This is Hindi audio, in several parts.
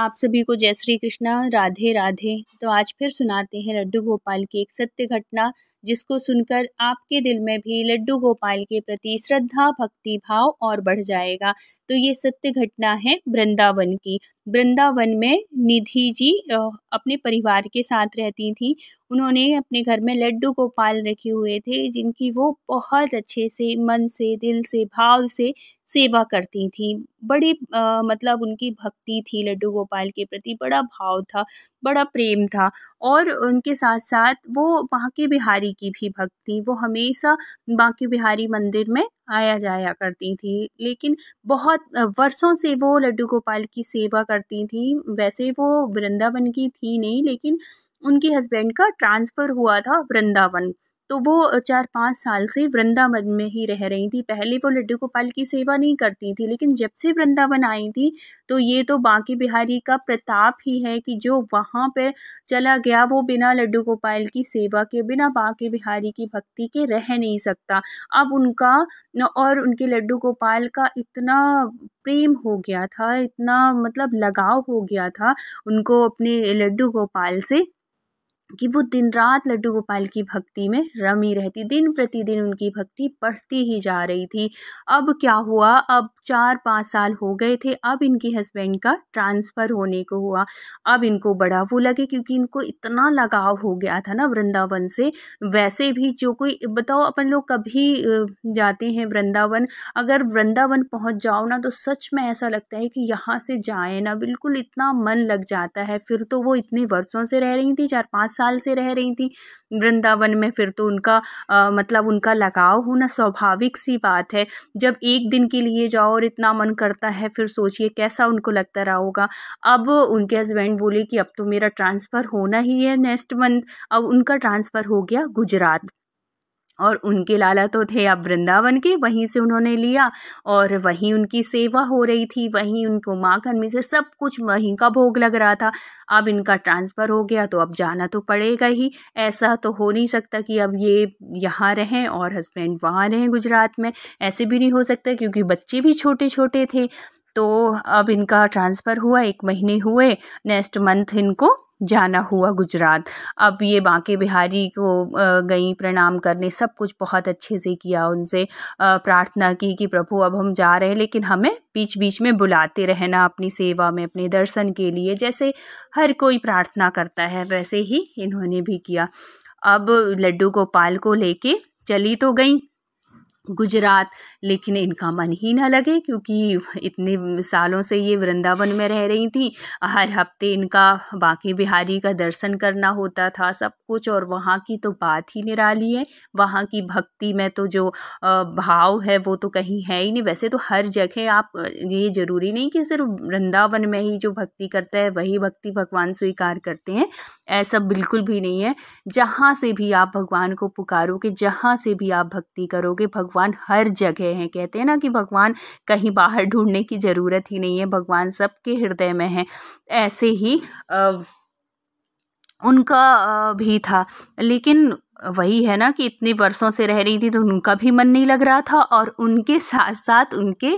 आप सभी को जय श्री कृष्णा राधे राधे तो आज फिर सुनाते हैं लड्डू गोपाल की एक सत्य घटना जिसको सुनकर आपके दिल में भी लड्डू गोपाल के प्रति श्रद्धा भक्ति भाव और बढ़ जाएगा तो ये सत्य घटना है वृंदावन की वृंदावन में निधि जी अपने परिवार के साथ रहती थीं उन्होंने अपने घर में लड्डू गोपाल रखे हुए थे जिनकी वो बहुत अच्छे से मन से दिल से भाव से सेवा करती थीं बड़ी आ, मतलब उनकी भक्ति थी लड्डू गोपाल के प्रति बड़ा भाव था बड़ा प्रेम था और उनके साथ साथ वो बांके बिहारी की भी भक्ति वो हमेशा बांके बिहारी मंदिर में आया जाया करती थी लेकिन बहुत वर्षों से वो लड्डू गोपाल की सेवा करती थी वैसे वो वृंदावन की थी नहीं लेकिन उनके हस्बैंड का ट्रांसफ़र हुआ था वृंदावन तो वो चार पाँच साल से वृंदावन में ही रह रही थी पहले वो लड्डू गोपाल की सेवा नहीं करती थी लेकिन जब से वृंदावन आई थी तो ये तो बांकी बिहारी का प्रताप ही है कि जो वहाँ पे चला गया वो बिना लड्डू गोपाल की सेवा के बिना बांकी बिहारी की भक्ति के रह नहीं सकता अब उनका और उनके लड्डू गोपाल का इतना प्रेम हो गया था इतना मतलब लगाव हो गया था उनको अपने लड्डू गोपाल से कि वो दिन रात लड्डू गोपाल की भक्ति में रमी रहती दिन प्रतिदिन उनकी भक्ति बढ़ती ही जा रही थी अब क्या हुआ अब चार पाँच साल हो गए थे अब इनके हस्बैंड का ट्रांसफ़र होने को हुआ अब इनको बड़ा वो लगे क्योंकि इनको इतना लगाव हो गया था ना वृंदावन से वैसे भी जो कोई बताओ अपन लोग कभी जाते हैं वृंदावन अगर वृंदावन पहुँच जाओ ना तो सच में ऐसा लगता है कि यहाँ से जाए ना बिल्कुल इतना मन लग जाता है फिर तो वो इतने वर्षों से रह रही थी चार पाँच साल से रह रही थी वृंदावन में फिर तो उनका आ, मतलब उनका लगाव होना स्वाभाविक सी बात है जब एक दिन के लिए जाओ और इतना मन करता है फिर सोचिए कैसा उनको लगता रहा होगा अब उनके हस्बैंड बोले कि अब तो मेरा ट्रांसफ़र होना ही है नेक्स्ट मंथ अब उनका ट्रांसफ़र हो गया गुजरात और उनके लाला तो थे अब वृंदावन के वहीं से उन्होंने लिया और वहीं उनकी सेवा हो रही थी वहीं उनको माखन में से सब कुछ वहीं का भोग लग रहा था अब इनका ट्रांसफ़र हो गया तो अब जाना तो पड़ेगा ही ऐसा तो हो नहीं सकता कि अब ये यहाँ रहें और हस्बैंड वहाँ रहें गुजरात में ऐसे भी नहीं हो सकता क्योंकि बच्चे भी छोटे छोटे थे तो अब इनका ट्रांसफ़र हुआ एक महीने हुए नेक्स्ट मंथ इनको जाना हुआ गुजरात अब ये बांके बिहारी को गई प्रणाम करने सब कुछ बहुत अच्छे से किया उनसे प्रार्थना की कि प्रभु अब हम जा रहे हैं लेकिन हमें बीच बीच में बुलाते रहना अपनी सेवा में अपने दर्शन के लिए जैसे हर कोई प्रार्थना करता है वैसे ही इन्होंने भी किया अब लड्डू गोपाल को लेके चली तो गई गुजरात लेकिन इनका मन ही ना लगे क्योंकि इतने सालों से ये वृंदावन में रह रही थी हर हफ्ते इनका बाकी बिहारी का दर्शन करना होता था सब कुछ और वहाँ की तो बात ही निराली है वहाँ की भक्ति में तो जो भाव है वो तो कहीं है ही नहीं वैसे तो हर जगह आप ये ज़रूरी नहीं कि सिर्फ वृंदावन में ही जो भक्ति करता है वही भक्ति भगवान स्वीकार करते हैं ऐसा बिल्कुल भी नहीं है जहाँ से भी आप भगवान को पुकारोगे जहाँ से भी आप भक्ति करोगे भगवान भगवान हर जगह हैं कहते हैं ना कि भगवान कहीं बाहर ढूंढने की ज़रूरत ही नहीं है भगवान सबके हृदय में है ऐसे ही उनका भी था लेकिन वही है ना कि इतने वर्षों से रह रही थी तो उनका भी मन नहीं लग रहा था और उनके साथ साथ उनके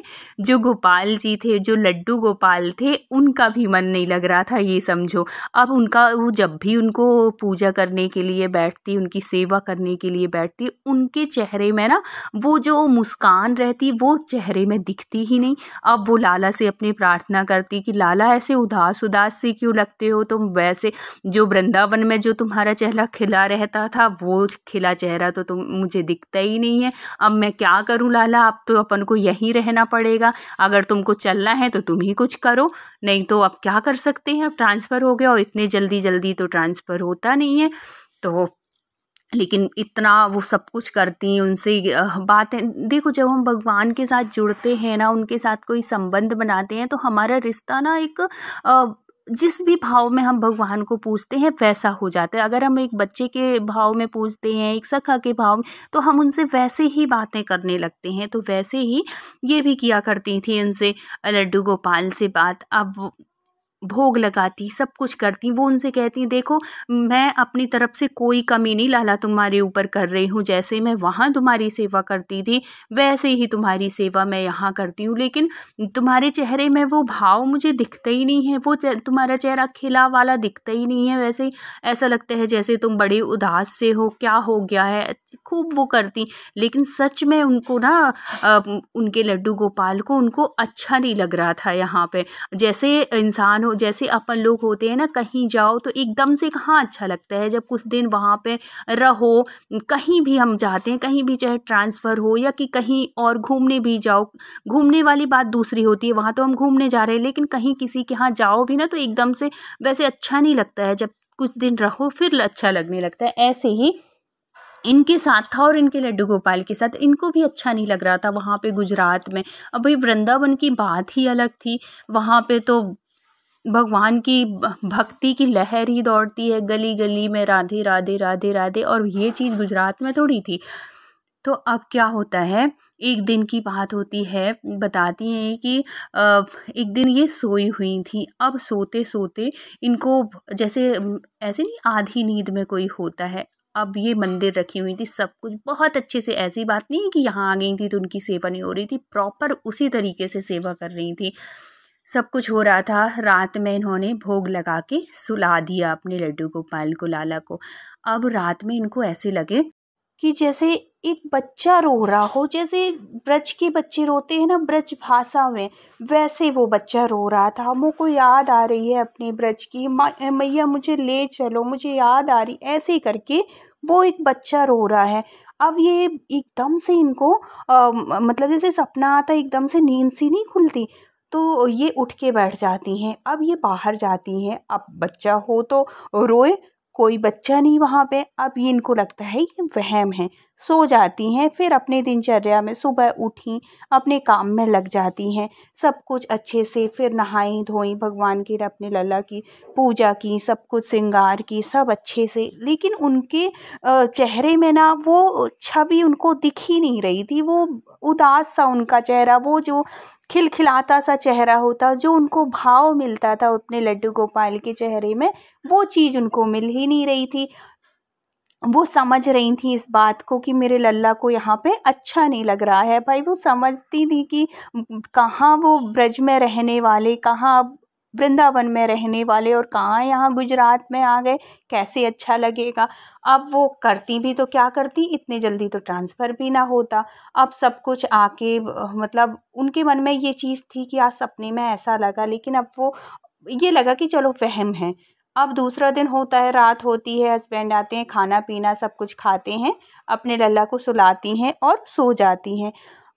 जो गोपाल जी थे जो लड्डू गोपाल थे उनका भी मन नहीं लग रहा था ये समझो अब उनका वो जब भी उनको पूजा करने के लिए बैठती उनकी सेवा करने के लिए बैठती उनके चेहरे में ना वो जो मुस्कान रहती वो चेहरे में दिखती ही नहीं अब वो लाला से अपनी प्रार्थना करती कि लाला ऐसे उदास उदास से क्यों लगते हो तुम वैसे जो वृंदावन में जो तुम्हारा चेहरा खिला रहता था वो वो खिला चेहरा तो तुम मुझे दिखता ही नहीं है अब मैं क्या करूँ लाला अब तो अपन को यहीं रहना पड़ेगा अगर तुमको चलना है तो तुम ही कुछ करो नहीं तो अब क्या कर सकते हैं अब ट्रांसफ़र हो गया और इतने जल्दी जल्दी तो ट्रांसफ़र होता नहीं है तो लेकिन इतना वो सब कुछ करती हैं उनसे बातें देखो जब हम भगवान के साथ जुड़ते हैं ना उनके साथ कोई संबंध बनाते हैं तो हमारा रिश्ता ना एक जिस भी भाव में हम भगवान को पूजते हैं वैसा हो जाता है अगर हम एक बच्चे के भाव में पूजते हैं एक सखा के भाव में तो हम उनसे वैसे ही बातें करने लगते हैं तो वैसे ही ये भी किया करती थी उनसे लड्डू गोपाल से बात अब भोग लगाती सब कुछ करती वो उनसे कहती देखो मैं अपनी तरफ से कोई कमी नहीं लाला तुम्हारे ऊपर कर रही हूँ जैसे मैं वहाँ तुम्हारी सेवा करती थी वैसे ही तुम्हारी सेवा मैं यहाँ करती हूँ लेकिन तुम्हारे चेहरे में वो भाव मुझे दिखते ही नहीं है वो तुम्हारा चेहरा खिला वाला दिखता ही नहीं है वैसे ऐसा लगता है जैसे तुम बड़े उदास से हो क्या हो गया है खूब वो करती लेकिन सच में उनको ना उनके लड्डू गोपाल को उनको अच्छा नहीं लग रहा था यहाँ पर जैसे इंसान हो जैसे अपन लोग होते हैं ना कहीं जाओ तो एकदम से कहाँ अच्छा लगता है जब कुछ दिन वहाँ पे रहो कहीं भी हम जाते हैं कहीं भी चाहे ट्रांसफ़र हो या कि कहीं और घूमने भी जाओ घूमने वाली बात दूसरी होती है वहाँ तो हम घूमने जा रहे हैं लेकिन कहीं किसी के यहाँ जाओ भी ना तो एकदम से वैसे अच्छा नहीं लगता है जब कुछ दिन रहो फिर अच्छा लगने लगता है ऐसे ही इनके साथ था और इनके लड्डू गोपाल के साथ इनको भी अच्छा नहीं लग रहा था वहाँ पे गुजरात में अब भाई वृंदावन की बात ही अलग थी वहाँ पे तो भगवान की भक्ति की लहर ही दौड़ती है गली गली में राधे राधे राधे राधे और ये चीज़ गुजरात में थोड़ी थी तो अब क्या होता है एक दिन की बात होती है बताती हैं कि एक दिन ये सोई हुई थी अब सोते सोते इनको जैसे ऐसे नहीं आधी नींद में कोई होता है अब ये मंदिर रखी हुई थी सब कुछ बहुत अच्छे से ऐसी बात नहीं है कि यहाँ आ गई थी तो उनकी सेवा नहीं हो रही थी प्रॉपर उसी तरीके से सेवा कर रही थी सब कुछ हो रहा था रात में इन्होंने भोग लगा के सुला दिया अपने लड्डू गोपाल को लाला को अब रात में इनको ऐसे लगे कि जैसे एक बच्चा रो रहा हो जैसे ब्रज के बच्चे रोते हैं ना ब्रज भाषा में वैसे वो बच्चा रो रहा था हम को याद आ रही है अपने ब्रज की मैया मुझे ले चलो मुझे याद आ रही ऐसे करके वो एक बच्चा रो रहा है अब ये एकदम से इनको आ, मतलब जैसे सपना आता एकदम से नींद सी नहीं खुलती तो ये उठ के बैठ जाती हैं अब ये बाहर जाती हैं अब बच्चा हो तो रोए कोई बच्चा नहीं वहाँ पे अब ये इनको लगता है ये वहम है सो जाती हैं फिर अपने दिनचर्या में सुबह उठी अपने काम में लग जाती हैं सब कुछ अच्छे से फिर नहाई धोई भगवान की अपने लल्ला की पूजा की सब कुछ श्रृंगार की सब अच्छे से लेकिन उनके चेहरे में ना वो छवि उनको दिख ही नहीं रही थी वो उदास सा उनका चेहरा वो जो खिलखिलाता सा चेहरा होता जो उनको भाव मिलता था अपने लड्डू गोपाल के चेहरे में वो चीज़ उनको मिल ही नहीं रही थी वो समझ रही थी इस बात को कि मेरे लल्ला को यहाँ पे अच्छा नहीं लग रहा है भाई वो समझती थी कि कहाँ वो ब्रज में रहने वाले कहाँ वृंदावन में रहने वाले और कहाँ यहाँ गुजरात में आ गए कैसे अच्छा लगेगा अब वो करती भी तो क्या करती इतनी जल्दी तो ट्रांसफ़र भी ना होता अब सब कुछ आके मतलब उनके मन में ये चीज़ थी कि आज सपने में ऐसा लगा लेकिन अब वो ये लगा कि चलो वहम है अब दूसरा दिन होता है रात होती है हस्बैंड आते हैं खाना पीना सब कुछ खाते हैं अपने लल्ला को सुलाती हैं और सो जाती हैं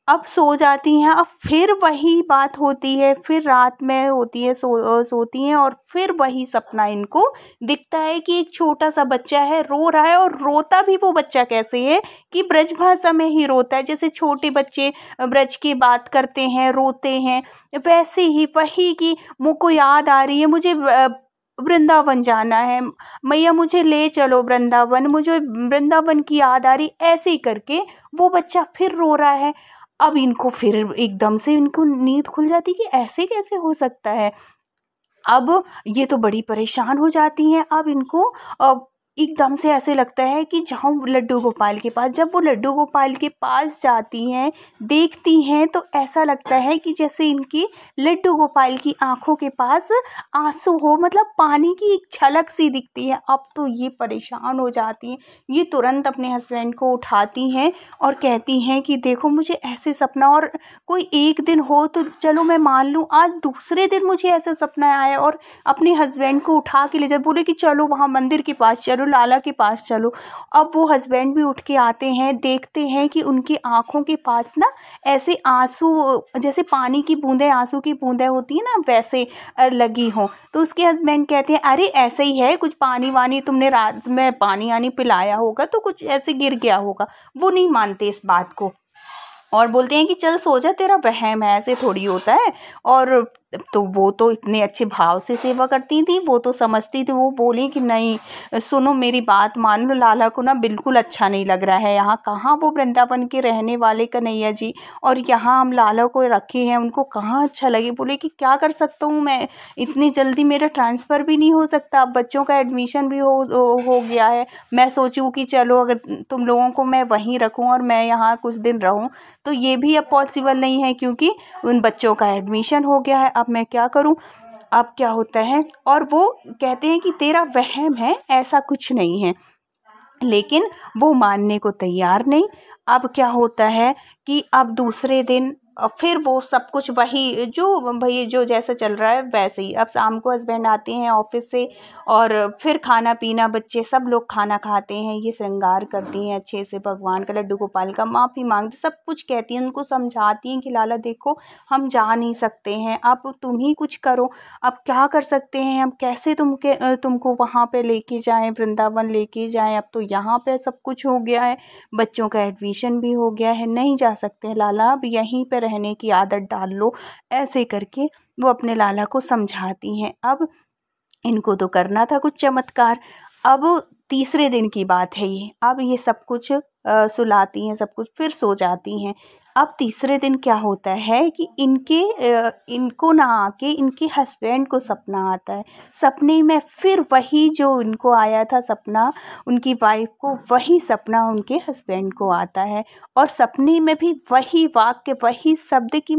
अब सो जाती हैं अब फिर वही बात होती है फिर रात में होती है सो सोती हैं और फिर वही सपना इनको दिखता है कि एक छोटा सा बच्चा है रो रहा है और रोता भी वो बच्चा कैसे है कि ब्रज भाषा में ही रोता है जैसे छोटे बच्चे ब्रज की बात करते हैं रोते हैं वैसे ही वही की मुँह को याद आ रही है मुझे वृंदावन जाना है मैया मुझे ले चलो वृंदावन मुझे वृंदावन की याद आ रही ऐसे ही करके वो बच्चा फिर रो रहा है अब इनको फिर एकदम से इनको नींद खुल जाती कि ऐसे कैसे हो सकता है अब ये तो बड़ी परेशान हो जाती हैं अब इनको अब एकदम से ऐसे लगता है कि जाऊँ लड्डू गोपाल के पास जब वो लड्डू गोपाल के पास जाती हैं देखती हैं तो ऐसा लगता है कि जैसे इनकी लड्डू गोपाल की आंखों के पास आंसू हो मतलब पानी की एक झलक सी दिखती है अब तो ये परेशान हो जाती हैं ये तुरंत अपने हस्बैंड को उठाती हैं और कहती हैं कि देखो मुझे ऐसे सपना और कोई एक दिन हो तो चलो मैं मान लूँ आज दूसरे दिन मुझे ऐसा सपना आया और अपने हस्बैंड को उठा के ले जाए बोले कि चलो वहाँ मंदिर के पास चलो चलो लाला के पास चलो अब वो हस्बैंड भी उठ के आते हैं देखते हैं कि उनकी आँखों के पास ना ऐसे आंसू जैसे पानी की बूंदें आंसू की बूंदें होती है ना वैसे लगी हों तो उसके हस्बैंड कहते हैं अरे ऐसे ही है कुछ पानी वानी तुमने रात में पानी वानी पिलाया होगा तो कुछ ऐसे गिर गया होगा वो नहीं मानते इस बात को और बोलते हैं कि चल सो जा तेरा वहम है ऐसे थोड़ी होता है और तो वो तो इतने अच्छे भाव से सेवा करती थी वो तो समझती थी वो बोली कि नहीं सुनो मेरी बात मान लो लाला को ना बिल्कुल अच्छा नहीं लग रहा है यहाँ कहाँ वो वृंदावन के रहने वाले कन्हैया जी और यहाँ हम लाला को रखे हैं उनको कहाँ अच्छा लगे बोले कि क्या कर सकता हूँ मैं इतनी जल्दी मेरा ट्रांसफ़र भी नहीं हो सकता अब बच्चों का एडमिशन भी हो हो गया है मैं सोचूँ कि चलो अगर तुम लोगों को मैं वहीं रखूँ और मैं यहाँ कुछ दिन रहूँ तो ये भी अब पॉसिबल नहीं है क्योंकि उन बच्चों का एडमिशन हो गया है अब मैं क्या करूँ अब क्या होता है और वो कहते हैं कि तेरा वहम है ऐसा कुछ नहीं है लेकिन वो मानने को तैयार नहीं अब क्या होता है कि अब दूसरे दिन फिर वो सब कुछ वही जो भाई जो जैसा चल रहा है वैसे ही अब शाम को हस्बैंड आते हैं ऑफिस से और फिर खाना पीना बच्चे सब लोग खाना खाते हैं ये श्रृंगार करती हैं अच्छे से भगवान का लड्डू गोपाल का माफ़ी मांगती सब कुछ कहती हैं उनको समझाती हैं कि लाला देखो हम जा नहीं सकते हैं अब तुम ही कुछ करो अब क्या कर सकते हैं अब कैसे तुम के तुमको वहाँ पर लेके जाएँ वृंदावन लेके जाएँ अब तो यहाँ पर सब कुछ हो गया है बच्चों का एडमिशन भी हो गया है नहीं जा सकते लाला अब यहीं पर रहने की आदत डाल लो ऐसे करके वो अपने लाला को समझाती हैं अब इनको तो करना था कुछ चमत्कार अब तीसरे दिन की बात है ये अब ये सब कुछ सुलाती हैं सब कुछ फिर सो जाती हैं अब तीसरे दिन क्या होता है कि इनके इनको ना आके इनके हस्बैंड को सपना आता है सपने में फिर वही जो इनको आया था सपना उनकी वाइफ को वही सपना उनके हस्बैंड को आता है और सपने में भी वही वाक्य वही शब्द की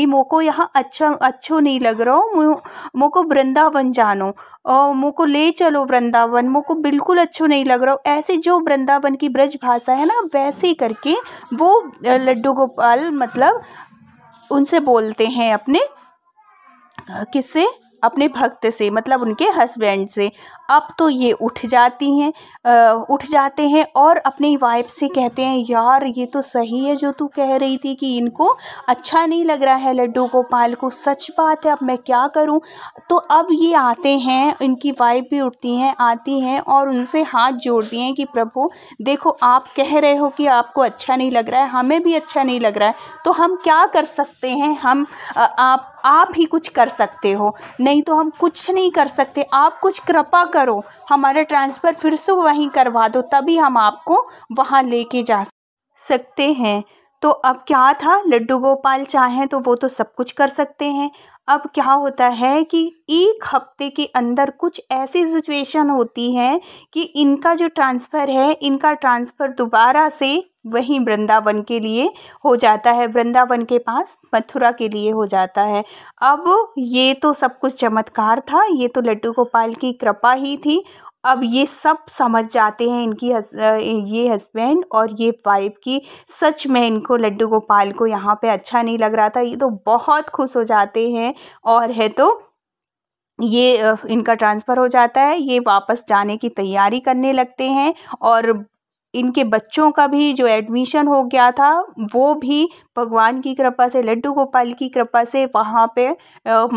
ये मोको यहाँ अच्छा अच्छो नहीं लग रहा हो मोको वृंदावन जानो और मोको ले चलो वृंदावन मोको बिल्कुल अच्छो नहीं लग रहा हो ऐसे जो वृंदावन की ब्रज भाषा है ना वैसे करके वो गुड्डू गोपाल मतलब उनसे बोलते हैं अपने किससे अपने भक्त से मतलब उनके हस्बैंड से अब तो ये उठ जाती हैं उठ जाते हैं और अपने वाइफ से कहते हैं यार ये तो सही है जो तू कह रही थी कि इनको अच्छा नहीं लग रहा है लड्डू गोपाल को सच बात है अब मैं क्या करूं तो अब ये आते हैं इनकी वाइफ भी उठती हैं आती हैं और उनसे हाथ जोड़ती हैं कि प्रभु देखो आप कह रहे हो कि आपको अच्छा नहीं लग रहा है हमें भी अच्छा नहीं लग रहा है तो हम क्या कर सकते हैं हम आप आप ही कुछ कर सकते हो नहीं तो हम कुछ नहीं कर सकते आप कुछ कृपा करो हमारा ट्रांसफ़र फिर से वहीं करवा दो तभी हम आपको वहाँ लेके जा सकते हैं तो अब क्या था लड्डू गोपाल चाहें तो वो तो सब कुछ कर सकते हैं अब क्या होता है कि एक हफ्ते के अंदर कुछ ऐसी सिचुएशन होती है कि इनका जो ट्रांसफ़र है इनका ट्रांसफ़र दोबारा से वहीं वृंदावन के लिए हो जाता है वृंदावन के पास मथुरा के लिए हो जाता है अब ये तो सब कुछ चमत्कार था ये तो लड्डू गोपाल की कृपा ही थी अब ये सब समझ जाते हैं इनकी हस ये हस्बैंड और ये वाइफ की सच में इनको लड्डू गोपाल को यहाँ पे अच्छा नहीं लग रहा था ये तो बहुत खुश हो जाते हैं और है तो ये इनका ट्रांसफ़र हो जाता है ये वापस जाने की तैयारी करने लगते हैं और इनके बच्चों का भी जो एडमिशन हो गया था वो भी भगवान की कृपा से लड्डू गोपाल की कृपा से वहाँ पे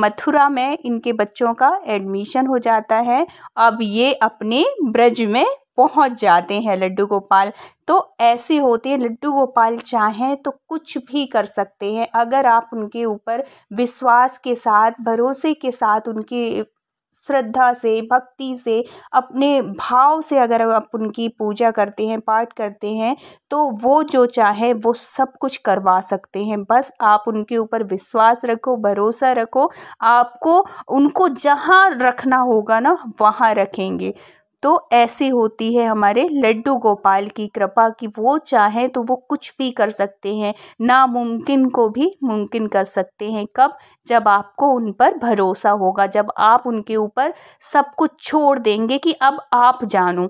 मथुरा में इनके बच्चों का एडमिशन हो जाता है अब ये अपने ब्रज में पहुँच जाते हैं लड्डू गोपाल तो ऐसे होते हैं लड्डू गोपाल चाहें तो कुछ भी कर सकते हैं अगर आप उनके ऊपर विश्वास के साथ भरोसे के साथ उनके श्रद्धा से भक्ति से अपने भाव से अगर आप उनकी पूजा करते हैं पाठ करते हैं तो वो जो चाहे वो सब कुछ करवा सकते हैं बस आप उनके ऊपर विश्वास रखो भरोसा रखो आपको उनको जहाँ रखना होगा ना वहाँ रखेंगे तो ऐसी होती है हमारे लड्डू गोपाल की कृपा कि वो चाहें तो वो कुछ भी कर सकते हैं नामुमकिन को भी मुमकिन कर सकते हैं कब जब आपको उन पर भरोसा होगा जब आप उनके ऊपर सब कुछ छोड़ देंगे कि अब आप जानो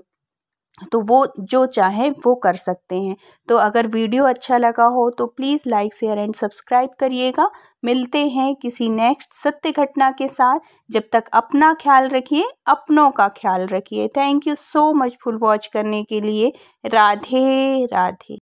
तो वो जो चाहें वो कर सकते हैं तो अगर वीडियो अच्छा लगा हो तो please like share and subscribe करिएगा मिलते हैं किसी नेक्स्ट सत्य घटना के साथ जब तक अपना ख्याल रखिए अपनों का ख्याल रखिए thank you so much full watch करने के लिए राधे राधे